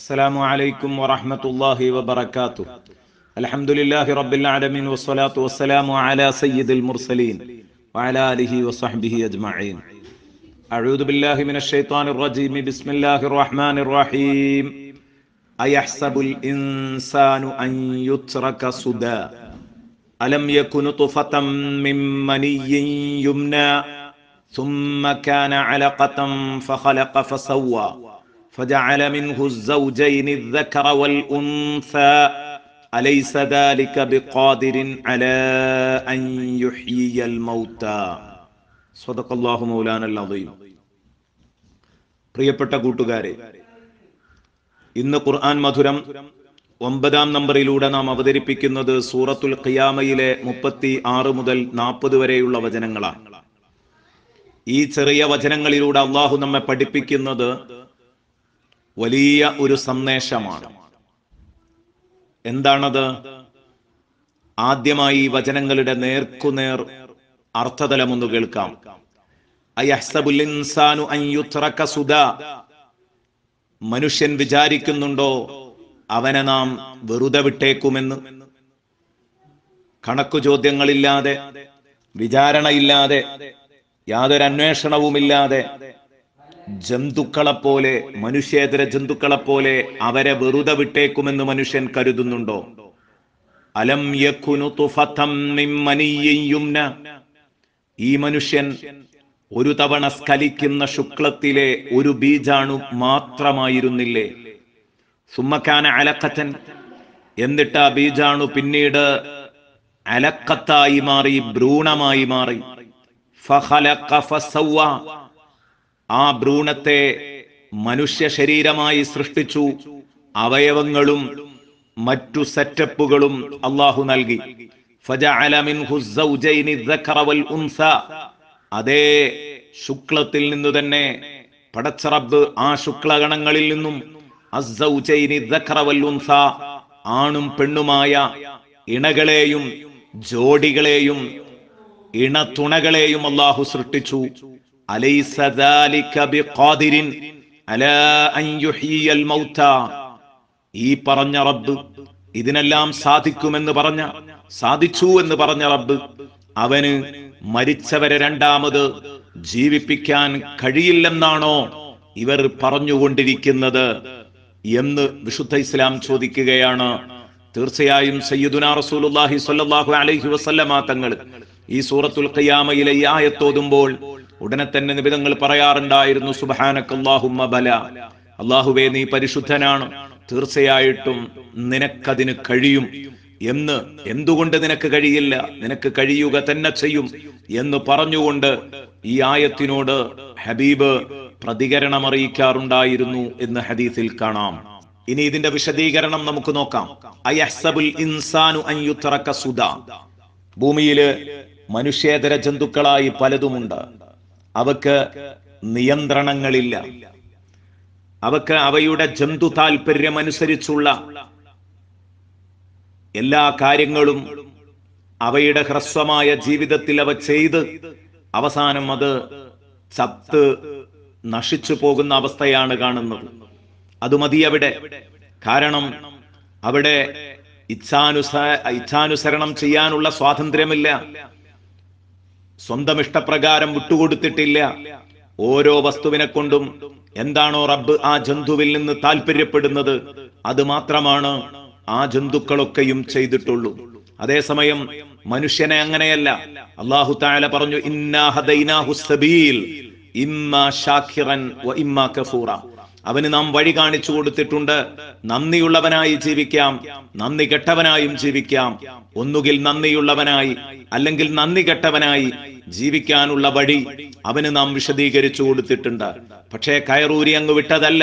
السلام عليكم ورحمة الله وبركاته الحمد لله رب العالمين والصلاة والسلام على سيد المرسلين وعلى آله وصحبه أجمعين أعوذ بالله من الشيطان الرجيم بسم الله الرحمن الرحيم أيحسب الإنسان أن يترك سدى ألم يكن طفة من مني يمنى ثم كان علقة فخلق فسوى فجعل منه الزوجين الذكر والأنثى أليس ذلك بقادر على أن يحيي الموتى صدق الله مولانا العظيم പ്രിയപ്പെട്ട കൂട്ടുകാരെ ഇന്ന് ഖുർആൻ മധുരം ഒമ്പതാം നമ്പറിലൂടെ നാം അവതരിപ്പിക്കുന്നത് സൂറത്തുൽ ഖിയാമയിലെ മുപ്പത്തി ആറ് മുതൽ നാൽപ്പത് വരെയുള്ള വചനങ്ങളാണ് ഈ ചെറിയ വചനങ്ങളിലൂടെ അള്ളാഹു നമ്മെ പഠിപ്പിക്കുന്നത് വലിയ ഒരു സന്ദേശമാണ് എന്താണത് ആദ്യമായി വചനങ്ങളുടെ നേർക്കുനേർ അർത്ഥതലമൊന്ന് കേൾക്കാം മനുഷ്യൻ വിചാരിക്കുന്നുണ്ടോ അവനെ നാം വെറുതെ വിട്ടേക്കുമെന്ന് കണക്കു ചോദ്യങ്ങളില്ലാതെ വിചാരണയില്ലാതെ യാതൊരു അന്വേഷണവുമില്ലാതെ ജന്തുക്കളെപ്പോലെ മനുഷ്യേതര ജന്തുക്കളെപ്പോലെ അവരെ വെറുതെ വിട്ടേക്കുമെന്ന് മനുഷ്യൻ കരുതുന്നുണ്ടോ അലം യഖുനു തുഫതം മിൻ മനിയ്യുംന ഈ മനുഷ്യൻ ഒരു തവണ സ്കലിക്കുന്ന ശുക്ലത്തിലെ ഒരു ബീജാണു മാത്രമായിരുന്നില്ലേ സുമ്മക്കാന അലഖതൻ എന്നിട്ട് ആ ബീജാണു പിന്നീട് അലക്കത്തായി മാറി ഭ്രൂണമായി മാറി ഫഖലഖ ഫസവ്വ ആ ഭ്രൂണത്തെ മനുഷ്യ ശരീരമായി സൃഷ്ടിച്ചു അവയവങ്ങളും മറ്റു സെറ്റപ്പുകളും അള്ളാഹു നൽകി അതേ ശുക്ലത്തിൽ നിന്നു തന്നെ പടച്ചറബ് ആ ശുക്ലഗണങ്ങളിൽ നിന്നും ആണും പെണ്ണുമായ ഇണകളെയും ജോഡികളെയും ഇണതുണകളെയും അള്ളാഹു സൃഷ്ടിച്ചു അലൈസ ദാലിക ബിഖാദിരിൻ അലാ അൻ യുഹിയൽ മൗത ഈ പറഞ്ഞ റബ്ബ് ഇതിനെല്ലാം സാധിക്കുമെന്ന് പറഞ്ഞ സാധിച്ചു എന്ന് പറഞ്ഞ റബ്ബ് അവന് മരിച്ചവരെ രണ്ടാമത് ജീവിപ്പിക്കാൻ കഴിയില്ലെന്നാണോ ഇവർ പറഞ്ഞുകൊണ്ടിരിക്കുന്നത് എന്ന് വിശുദ്ധ ഇസ്ലാം ചോദിക്കുകയാണ് തീർച്ചയായും സയ്യിദുന റസൂലുല്ലാഹി സ്വല്ലല്ലാഹു അലൈഹി വസല്ലമ തങ്ങൾ ഈ സൂറത്തുൽ ഖിയാമയിലെ ഈ ആയത്തോതുമ്പോൾ ഉടനെ തന്നെ നിബിതങ്ങൾ പറയാറുണ്ടായിരുന്നു സുബാനക്കല്ലാഹുമ്മ ബല അള്ളാഹുവേ നീ പരിശുദ്ധനാണ് തീർച്ചയായിട്ടും നിനക്കതിന് കഴിയും എന്ന് എന്തുകൊണ്ട് നിനക്ക് കഴിയില്ല നിനക്ക് കഴിയുക തന്നെ ചെയ്യും എന്ന് പറഞ്ഞുകൊണ്ട് ഈ ആയത്തിനോട് ഹബീബ് പ്രതികരണം അറിയിക്കാറുണ്ടായിരുന്നു എന്ന് ഹദീസിൽ കാണാം ഇനി ഇതിന്റെ വിശദീകരണം നമുക്ക് നോക്കാം അയഹ്സബുൽ ഇൻസാനു ഭൂമിയില് മനുഷ്യേതര ജന്തുക്കളായി പലതുമുണ്ട് അവക്ക് നിയന്ത്രണങ്ങളില്ല അവക്ക് അവയുടെ ജന്തു താൽപര്യമനുസരിച്ചുള്ള എല്ലാ കാര്യങ്ങളും അവയുടെ ഹ്രസ്വമായ ജീവിതത്തിൽ അവ ചെയ്ത് അവസാനം അത് ചത്ത് നശിച്ചു പോകുന്ന അവസ്ഥയാണ് കാണുന്നത് അത് മതി അവിടെ കാരണം അവിടെ ഇച്ഛാനുസ ഇച്ഛാനുസരണം ചെയ്യാനുള്ള സ്വാതന്ത്ര്യമില്ല സ്വന്തം ഇഷ്ടപ്രകാരം വിട്ടുകൊടുത്തിട്ടില്ല ഓരോ വസ്തുവിനെ കൊണ്ടും എന്താണോ റബ്ബ് ആ ജന്തുവിൽ നിന്ന് താല്പര്യപ്പെടുന്നത് അത് മാത്രമാണ് ആ ജന്തുക്കളൊക്കെയും ചെയ്തിട്ടുള്ളൂ അതേസമയം മനുഷ്യനെ അങ്ങനെയല്ല അള്ളാഹു താല പറഞ്ഞു അവന് നാം വഴി കാണിച്ചു കൊടുത്തിട്ടുണ്ട് നന്ദിയുള്ളവനായി ജീവിക്കാം നന്ദി കെട്ടവനായും ജീവിക്കാം ഒന്നുകിൽ നന്ദിയുള്ളവനായി അല്ലെങ്കിൽ നന്ദി കെട്ടവനായി ജീവിക്കാനുള്ള വഴി അവന് നാം വിശദീകരിച്ചു കൊടുത്തിട്ടുണ്ട് പക്ഷേ കയറൂരി അങ്ങ് വിട്ടതല്ല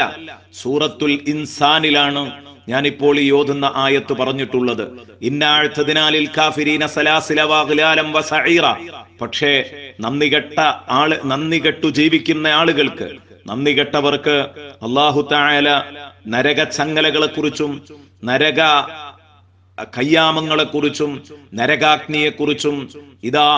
സൂറത്തുൽ ഇൻസാനിലാണ് ഞാനിപ്പോൾ ഈ ഓതുന്ന ആയത്ത് പറഞ്ഞിട്ടുള്ളത് ഇന്നാഴ്ത്തതിനാലിൽ കാഫിരീന സലാസിലവാഗ്ലാലം വസഈറ പക്ഷേ നന്ദി കെട്ട ആള് നന്ദി കെട്ടു ജീവിക്കുന്ന ആളുകൾക്ക് നന്ദി കെട്ടവർക്ക് അള്ളാഹു തായാല നരക ചങ്ങലകളെ കുറിച്ചും നരക കയ്യാമങ്ങളെക്കുറിച്ചും കുറിച്ചും ഇതാ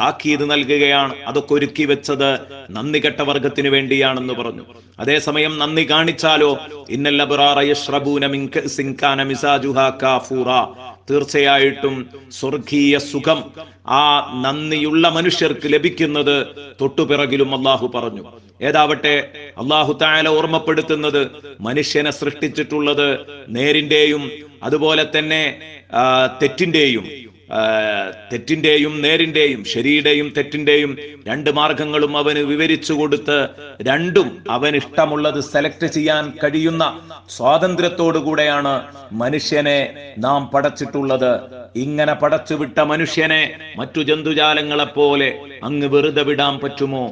താക്കീത് നൽകുകയാണ് അതൊക്കെ ഒരുക്കി വെച്ചത് നന്ദി കെട്ട വർഗത്തിന് വേണ്ടിയാണെന്ന് പറഞ്ഞു അതേസമയം നന്ദി കാണിച്ചാലോ തീർച്ചയായിട്ടും സ്വർഗീയ സുഖം ആ നന്ദിയുള്ള മനുഷ്യർക്ക് ലഭിക്കുന്നത് തൊട്ടുപിറകിലും അള്ളാഹു പറഞ്ഞു ഏതാവട്ടെ അള്ളാഹു താല ഓർമ്മപ്പെടുത്തുന്നത് മനുഷ്യനെ സൃഷ്ടിച്ചിട്ടുള്ളത് നേരിന്റെയും അതുപോലെ തന്നെ തെറ്റിന്റെയും തെറ്റിന്റെയും നേരിന്റെയും ശരിയുടെയും തെറ്റിന്റെയും രണ്ട് മാർഗങ്ങളും അവന് വിവരിച്ചു കൊടുത്ത് രണ്ടും അവൻ ഇഷ്ടമുള്ളത് സെലക്ട് ചെയ്യാൻ കഴിയുന്ന സ്വാതന്ത്ര്യത്തോടുകൂടെയാണ് മനുഷ്യനെ നാം പടച്ചിട്ടുള്ളത് ഇങ്ങനെ പടച്ചുവിട്ട മനുഷ്യനെ മറ്റു ജന്തുജാലങ്ങളെ പോലെ അങ്ങ് വെറുതെ വിടാൻ പറ്റുമോ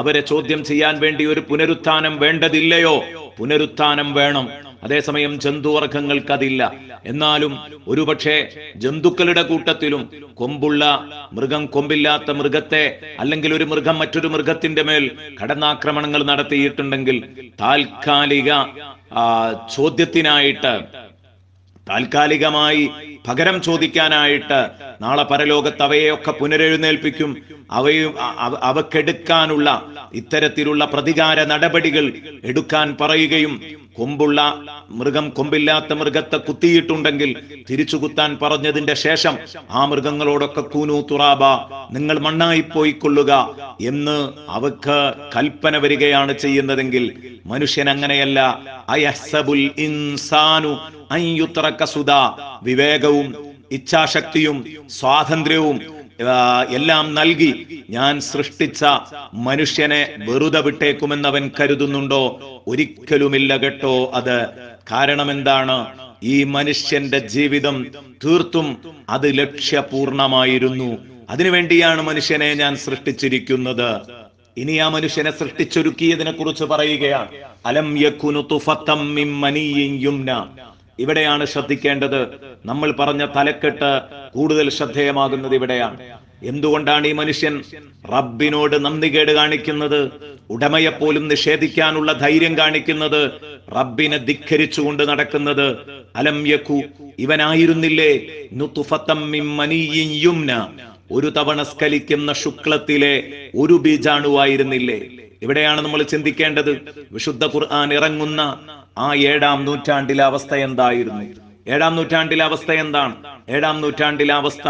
അവരെ ചോദ്യം ചെയ്യാൻ വേണ്ടി ഒരു പുനരുത്ഥാനം വേണ്ടതില്ലയോ പുനരുത്ഥാനം വേണം അതേസമയം ജന്തുവർഗങ്ങൾക്ക് അതില്ല എന്നാലും ഒരുപക്ഷെ ജന്തുക്കളുടെ കൂട്ടത്തിലും കൊമ്പുള്ള മൃഗം കൊമ്പില്ലാത്ത മൃഗത്തെ അല്ലെങ്കിൽ ഒരു മൃഗം മറ്റൊരു മൃഗത്തിന്റെ മേൽ കടന്നാക്രമണങ്ങൾ നടത്തിയിട്ടുണ്ടെങ്കിൽ താൽക്കാലിക ചോദ്യത്തിനായിട്ട് താൽക്കാലികമായി പകരം ചോദിക്കാനായിട്ട് നാളെ പരലോകത്ത് അവയെയൊക്കെ പുനരെഴുന്നേൽപ്പിക്കും അവയും അവക്കെടുക്കാനുള്ള ഇത്തരത്തിലുള്ള പ്രതികാര നടപടികൾ എടുക്കാൻ പറയുകയും കൊമ്പുള്ള മൃഗം കൊമ്പില്ലാത്ത മൃഗത്തെ കുത്തിയിട്ടുണ്ടെങ്കിൽ തിരിച്ചു കുത്താൻ പറഞ്ഞതിന്റെ ശേഷം ആ മൃഗങ്ങളോടൊക്കെ കൂനു തുറാബ നിങ്ങൾ മണ്ണായി പോയിക്കൊള്ളുക എന്ന് അവക്ക് കൽപ്പന വരികയാണ് ചെയ്യുന്നതെങ്കിൽ മനുഷ്യൻ അങ്ങനെയല്ല അയസബുൽ ഇൻസാനു അയ്യുത്തറക്കസുത വിവേകവും വിവേകവും ഇച്ഛാശക്തിയും സ്വാതന്ത്ര്യവും എല്ലാം നൽകി ഞാൻ സൃഷ്ടിച്ച മനുഷ്യനെ വെറുതെ വിട്ടേക്കുമെന്നവൻ കരുതുന്നുണ്ടോ ഒരിക്കലുമില്ല കേട്ടോ അത് കാരണം എന്താണ് ഈ മനുഷ്യന്റെ ജീവിതം തീർത്തും അത് ലക്ഷ്യപൂർണമായിരുന്നു അതിനുവേണ്ടിയാണ് മനുഷ്യനെ ഞാൻ സൃഷ്ടിച്ചിരിക്കുന്നത് ഇനി ആ മനുഷ്യനെ സൃഷ്ടിച്ചൊരുക്കിയതിനെ കുറിച്ച് പറയുകയാണ് അലം യക്കുനു തുഫത്തം മിം ഇവിടെയാണ് ശ്രദ്ധിക്കേണ്ടത് നമ്മൾ പറഞ്ഞ തലക്കെട്ട് കൂടുതൽ ശ്രദ്ധേയമാകുന്നത് ഇവിടെയാണ് എന്തുകൊണ്ടാണ് ഈ മനുഷ്യൻ റബ്ബിനോട് നന്ദി കേട് കാണിക്കുന്നത് ഉടമയെപ്പോലും നിഷേധിക്കാനുള്ള ധൈര്യം കാണിക്കുന്നത് റബ്ബിനെ ധിക്കരിച്ചുകൊണ്ട് നടക്കുന്നത് അലം ഇവനായിരുന്നില്ലേ യുംന ഒരു തവണ സ്കലിക്കുന്ന ശുക്ലത്തിലെ ഒരു ബീജാണുവായിരുന്നില്ലേ ഇവിടെയാണ് നമ്മൾ ചിന്തിക്കേണ്ടത് വിശുദ്ധ ഖുർആൻ ഇറങ്ങുന്ന ആ ഏഴാം നൂറ്റാണ്ടിലെ അവസ്ഥ എന്തായിരുന്നു ഏഴാം നൂറ്റാണ്ടിലെ അവസ്ഥ എന്താണ് ഏഴാം നൂറ്റാണ്ടിലെ അവസ്ഥ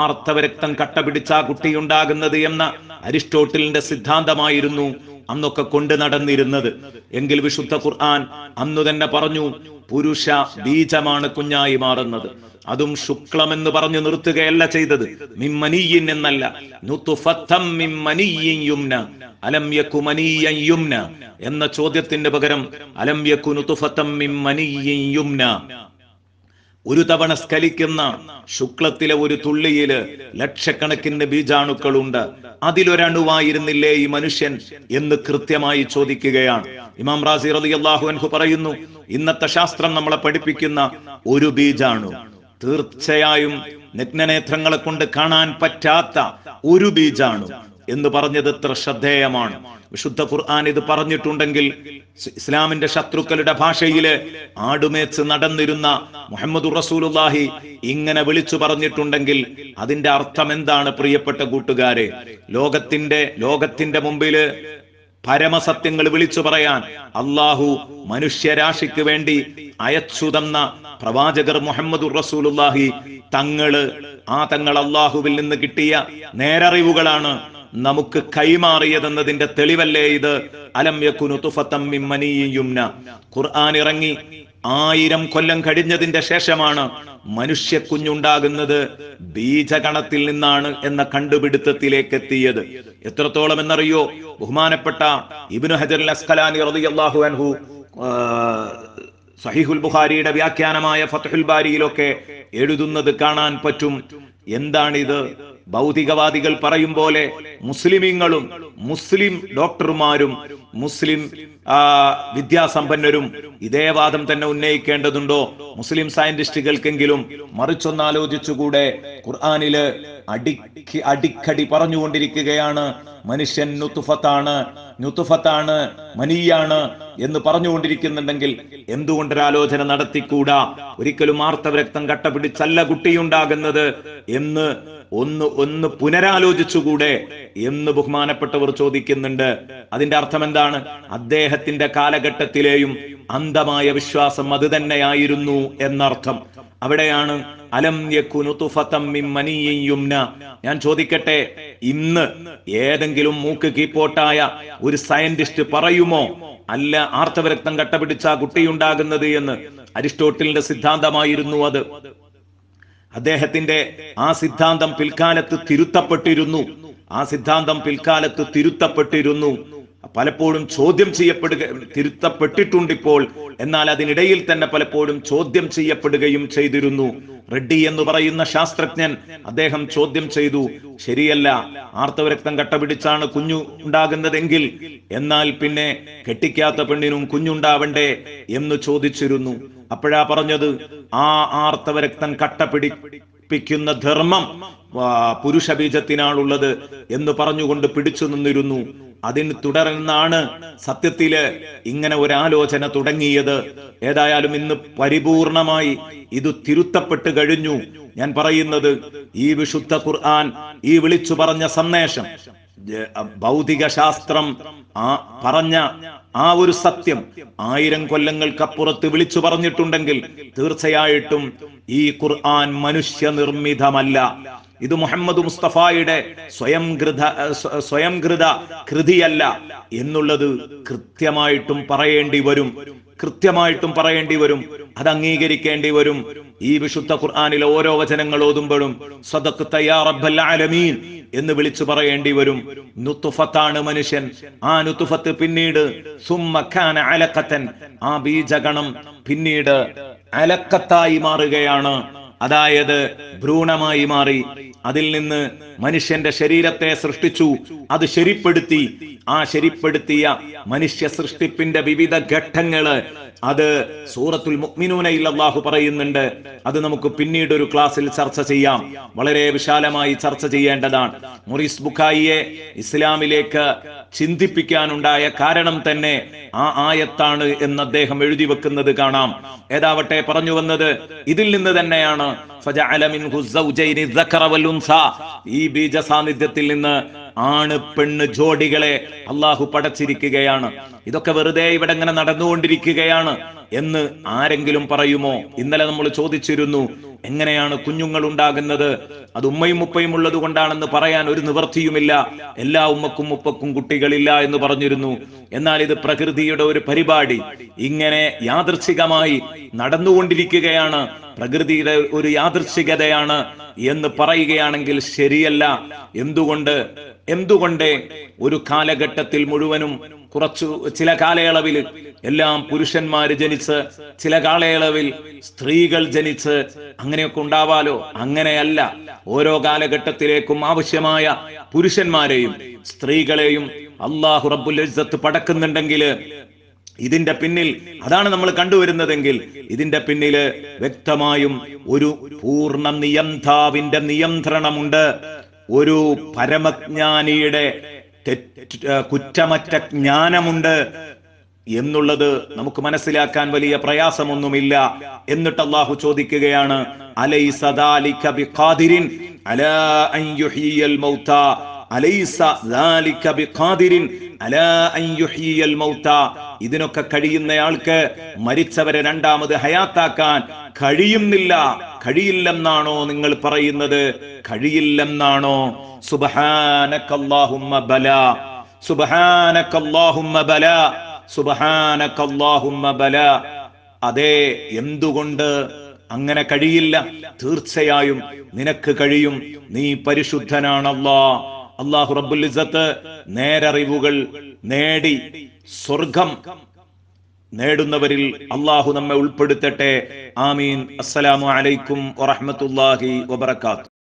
ആർത്തവരക്തം കട്ട പിടിച്ച കുട്ടിയുണ്ടാകുന്നത് എന്ന അരിസ്റ്റോട്ടിലിന്റെ സിദ്ധാന്തമായിരുന്നു അന്നൊക്കെ കൊണ്ടു നടന്നിരുന്നത് എങ്കിൽ വിശുദ്ധ ഖുർആൻ അന്നു തന്നെ പറഞ്ഞു പുരുഷ ബീജമാണ് കുഞ്ഞായി മാറുന്നത് അതും ശുക്ലം എന്ന് പറഞ്ഞു നിർത്തുകയല്ല ചെയ്തത് മിമ്മനീയിൻ എന്നല്ല അലം യുംന എന്ന ചോദ്യത്തിന്റെ പകരം അലം യുംന ഒരു തവണ സ്കലിക്കുന്ന ശുക്ലത്തിലെ ഒരു തുള്ളിയില് ലക്ഷക്കണക്കിന് ബീജാണുക്കളുണ്ട് അതിലൊരണുവായിരുന്നില്ലേ ഈ മനുഷ്യൻ എന്ന് കൃത്യമായി ചോദിക്കുകയാണ് ഇമാം റാസി റലി അള്ളാഹു അൻഹു പറയുന്നു ഇന്നത്തെ ശാസ്ത്രം നമ്മളെ പഠിപ്പിക്കുന്ന ഒരു ബീജാണു തീർച്ചയായും നഗ്നനേത്രങ്ങളെ കൊണ്ട് കാണാൻ പറ്റാത്ത ഒരു ബീജാണു എന്ന് പറഞ്ഞത് എത്ര ശ്രദ്ധേയമാണ് വിശുദ്ധ ഖുർആൻ ഇത് പറഞ്ഞിട്ടുണ്ടെങ്കിൽ ഇസ്ലാമിന്റെ ശത്രുക്കളുടെ ഭാഷയില് ആടുമേച്ച് നടന്നിരുന്ന മുഹമ്മദ് റസൂലുല്ലാഹി ഇങ്ങനെ വിളിച്ചു പറഞ്ഞിട്ടുണ്ടെങ്കിൽ അതിന്റെ അർത്ഥം എന്താണ് പ്രിയപ്പെട്ട കൂട്ടുകാരെ ലോകത്തിന്റെ ലോകത്തിന്റെ മുമ്പില് പരമസത്യങ്ങൾ വിളിച്ചു പറയാൻ അള്ളാഹു മനുഷ്യരാശിക്ക് വേണ്ടി അയച്ചു തന്ന പ്രവാചകർ മുഹമ്മദ് റസൂലുല്ലാഹി തങ്ങള് ആ തങ്ങൾ അള്ളാഹുവിൽ നിന്ന് കിട്ടിയ നേരറിവുകളാണ് നമുക്ക് കൈമാറിയതെന്നതിന്റെ തെളിവല്ലേ ഇത് അലം യുംന ഖുർആൻ ഇറങ്ങി ആയിരം കൊല്ലം കഴിഞ്ഞതിന്റെ ശേഷമാണ് മനുഷ്യ കുഞ്ഞുണ്ടാകുന്നത് ബീജഗണത്തിൽ നിന്നാണ് എന്ന കണ്ടുപിടുത്തത്തിലേക്ക് എത്തിയത് എത്രത്തോളം എന്നറിയോ ബഹുമാനപ്പെട്ട ഇബിനു ഹജർ അസ്കലാനി റളിയല്ലാഹു അൻഹു സഹിഹുൽ ബുഖാരിയുടെ വ്യാഖ്യാനമായ ഫത്തുൽ ബാരിയിലൊക്കെ എഴുതുന്നത് കാണാൻ പറ്റും എന്താണിത് ഭൗതികവാദികൾ പറയും പോലെ മുസ്ലിമീങ്ങളും മുസ്ലിം ഡോക്ടർമാരും മുസ്ലിം വിദ്യാസമ്പന്നരും ഇതേ വാദം തന്നെ ഉന്നയിക്കേണ്ടതുണ്ടോ മുസ്ലിം സയന്റിസ്റ്റുകൾക്കെങ്കിലും മറിച്ചൊന്നാലോചിച്ചുകൂടെ ഖുർആാനില് അടിക്കി അടിക്കടി പറഞ്ഞുകൊണ്ടിരിക്കുകയാണ് മനുഷ്യൻ നുത്തുഫത്താണ് നുത്തുഫത്താണ് മനിയാണ് എന്ന് പറഞ്ഞുകൊണ്ടിരിക്കുന്നുണ്ടെങ്കിൽ എന്തുകൊണ്ടൊരാലോചന നടത്തിക്കൂടാ ഒരിക്കലും ആർത്തവരക്തം കട്ട പിടിച്ചല്ല കുട്ടിയുണ്ടാകുന്നത് എന്ന് ഒന്ന് ഒന്ന് പുനരാലോചിച്ചുകൂടെ എന്ന് ബഹുമാനപ്പെട്ടവർ ചോദിക്കുന്നുണ്ട് അതിന്റെ അർത്ഥം എന്താണ് അദ്ദേഹത്തിന്റെ കാലഘട്ടത്തിലെയും അന്ധമായ വിശ്വാസം അത് തന്നെയായിരുന്നു എന്നർത്ഥം അവിടെയാണ് അലം യുംന ഞാൻ ചോദിക്കട്ടെ ഇന്ന് ഏതെങ്കിലും മൂക്ക് കീപ്പോട്ടായ ഒരു സയന്റിസ്റ്റ് പറയുമോ അല്ല ആർത്തവരക്തം കട്ടപിടിച്ച കുട്ടിയുണ്ടാകുന്നത് എന്ന് അരിസ്റ്റോട്ടിലിന്റെ സിദ്ധാന്തമായിരുന്നു അത് അദ്ദേഹത്തിന്റെ ആ സിദ്ധാന്തം പിൽക്കാലത്ത് തിരുത്തപ്പെട്ടിരുന്നു ആ സിദ്ധാന്തം പിൽക്കാലത്ത് തിരുത്തപ്പെട്ടിരുന്നു പലപ്പോഴും ചോദ്യം ചെയ്യപ്പെടുക തിരുത്തപ്പെട്ടിട്ടുണ്ട് ഇപ്പോൾ എന്നാൽ അതിനിടയിൽ തന്നെ പലപ്പോഴും ചോദ്യം ചെയ്യപ്പെടുകയും ചെയ്തിരുന്നു റെഡ്ഡി എന്ന് പറയുന്ന ശാസ്ത്രജ്ഞൻ അദ്ദേഹം ചോദ്യം ചെയ്തു ശരിയല്ല ആർത്തവരക്തം കട്ട പിടിച്ചാണ് കുഞ്ഞു ഉണ്ടാകുന്നതെങ്കിൽ എന്നാൽ പിന്നെ കെട്ടിക്കാത്ത പെണ്ണിനും കുഞ്ഞുണ്ടാവണ്ടേ എന്ന് ചോദിച്ചിരുന്നു അപ്പോഴാ പറഞ്ഞത് ആ ആർത്തവരക്തം കട്ട പിടി പ്പിക്കുന്ന ധർമ്മം പുരുഷബീജത്തിനാണുള്ളത് എന്ന് പറഞ്ഞുകൊണ്ട് പിടിച്ചു നിന്നിരുന്നു അതിന് തുടർന്നാണ് സത്യത്തില് ഇങ്ങനെ ഒരാലോചന തുടങ്ങിയത് ഏതായാലും ഇന്ന് പരിപൂർണമായി ഇത് തിരുത്തപ്പെട്ട് കഴിഞ്ഞു ഞാൻ പറയുന്നത് ഈ വിശുദ്ധ ഖുർആൻ ഈ വിളിച്ചു പറഞ്ഞ സന്ദേശം ഭൗതിക ശാസ്ത്രം ആ പറഞ്ഞ ആ ഒരു സത്യം ആയിരം കൊല്ലങ്ങൾക്കപ്പുറത്ത് വിളിച്ചു പറഞ്ഞിട്ടുണ്ടെങ്കിൽ തീർച്ചയായിട്ടും ഈ ഖുർആൻ മനുഷ്യ നിർമ്മിതമല്ല ഇത് മുഹമ്മദ് മുസ്തഫായുടെ സ്വയം കൃത സ്വയം കൃത കൃതിയല്ല എന്നുള്ളത് കൃത്യമായിട്ടും പറയേണ്ടി വരും കൃത്യമായിട്ടും പറയേണ്ടി വരും അത് അംഗീകരിക്കേണ്ടി വരും ഈ വിശുദ്ധ ഖുർആാനിലെ ഓരോ വചനങ്ങൾ ഓതുമ്പോഴും സദക്ക് തയ്യാറബൽ ആലമീൻ എന്ന് വിളിച്ചു പറയേണ്ടി വരും നുത്തുഫത്താണ് മനുഷ്യൻ ആ നുത്തുഫത്ത് പിന്നീട് സുമ്മഖാന അലക്കത്തൻ ആ ബീജഗണം പിന്നീട് അലക്കത്തായി മാറുകയാണ് അതായത് ഭ്രൂണമായി മാറി അതിൽ നിന്ന് മനുഷ്യന്റെ ശരീരത്തെ സൃഷ്ടിച്ചു അത് ശരിപ്പെടുത്തി ആ ശരിപ്പെടുത്തിയ മനുഷ്യ സൃഷ്ടിപ്പിന്റെ വിവിധ ഘട്ടങ്ങള് അത് സൂറത്തുൽ മുക്മിനൂനയിൽ അള്ളാഹു പറയുന്നുണ്ട് അത് നമുക്ക് പിന്നീട് ഒരു ക്ലാസ്സിൽ ചർച്ച ചെയ്യാം വളരെ വിശാലമായി ചർച്ച ചെയ്യേണ്ടതാണ് മൊറീസ് ബുഖായിയെ ഇസ്ലാമിലേക്ക് ചിന്തിപ്പിക്കാനുണ്ടായ കാരണം തന്നെ ആ ആയത്താണ് എന്ന് അദ്ദേഹം എഴുതി വെക്കുന്നത് കാണാം ഏതാവട്ടെ പറഞ്ഞു വന്നത് ഇതിൽ നിന്ന് തന്നെയാണ് പറയുകയാണ് ഈ ബീജ സാന്നിധ്യത്തിൽ നിന്ന് ആണ് പെണ്ണ് ജോഡികളെ അള്ളാഹു പടച്ചിരിക്കുകയാണ് ഇതൊക്കെ വെറുതെ ഇവിടെ ഇങ്ങനെ നടന്നുകൊണ്ടിരിക്കുകയാണ് എന്ന് ആരെങ്കിലും പറയുമോ ഇന്നലെ നമ്മൾ ചോദിച്ചിരുന്നു എങ്ങനെയാണ് കുഞ്ഞുങ്ങൾ ഉണ്ടാകുന്നത് അത് ഉമ്മയും ഉപ്പയും ഉള്ളത് കൊണ്ടാണെന്ന് പറയാൻ ഒരു നിവർത്തിയുമില്ല എല്ലാ ഉമ്മക്കും ഉപ്പക്കും കുട്ടികളില്ല എന്ന് പറഞ്ഞിരുന്നു എന്നാൽ ഇത് പ്രകൃതിയുടെ ഒരു പരിപാടി ഇങ്ങനെ യാദൃശികമായി നടന്നുകൊണ്ടിരിക്കുകയാണ് പ്രകൃതിയുടെ ഒരു യാദൃശികതയാണ് എന്ന് പറയുകയാണെങ്കിൽ ശരിയല്ല എന്തുകൊണ്ട് എന്തുകൊണ്ട് ഒരു കാലഘട്ടത്തിൽ മുഴുവനും കുറച്ചു ചില കാലയളവിൽ എല്ലാം പുരുഷന്മാര് ജനിച്ച് ചില കാലയളവിൽ സ്ത്രീകൾ ജനിച്ച് അങ്ങനെയൊക്കെ ഉണ്ടാവാലോ അങ്ങനെയല്ല ഓരോ കാലഘട്ടത്തിലേക്കും ആവശ്യമായ പുരുഷന്മാരെയും സ്ത്രീകളെയും അള്ളാഹു റബ്ബുൽ ഇസ്സത്ത് പടക്കുന്നുണ്ടെങ്കിൽ ഇതിന്റെ പിന്നിൽ അതാണ് നമ്മൾ കണ്ടുവരുന്നതെങ്കിൽ ഇതിന്റെ പിന്നില് വ്യക്തമായും ഒരു പൂർണ്ണ നിയന്താവിന്റെ നിയന്ത്രണമുണ്ട് ഒരു പരമജ്ഞാനിയുടെ കുറ്റമറ്റ ജ്ഞാനമുണ്ട് എന്നുള്ളത് നമുക്ക് മനസ്സിലാക്കാൻ വലിയ പ്രയാസമൊന്നുമില്ല എന്നിട്ട് അള്ളാഹു ചോദിക്കുകയാണ് അലൈ സദാലിഖ ബിഖാദിരിൻ അലാ അൻ യുഹീയൽ മൗത ഇതിനൊക്കെ കഴിയുന്നയാൾക്ക് മരിച്ചവരെ രണ്ടാമത് ഹയാത്താക്കാൻ കഴിയുന്നില്ല കഴിയില്ലെന്നാണോ നിങ്ങൾ പറയുന്നത് കഴിയില്ലെന്നാണോ ബല ബല ബല അതെ എന്തുകൊണ്ട് അങ്ങനെ കഴിയില്ല തീർച്ചയായും നിനക്ക് കഴിയും നീ പരിശുദ്ധനാണല്ലോ അള്ളാഹു റബ്ബുലിസത്ത് നേരറിവുകൾ നേടി സ്വർഗം നേടുന്നവരിൽ അള്ളാഹു നമ്മെ ഉൾപ്പെടുത്തട്ടെ ആമീൻ അസ്സലാമു അലൈക്കും വറഹമത്തുല്ലാഹി വബർക്കാത്തു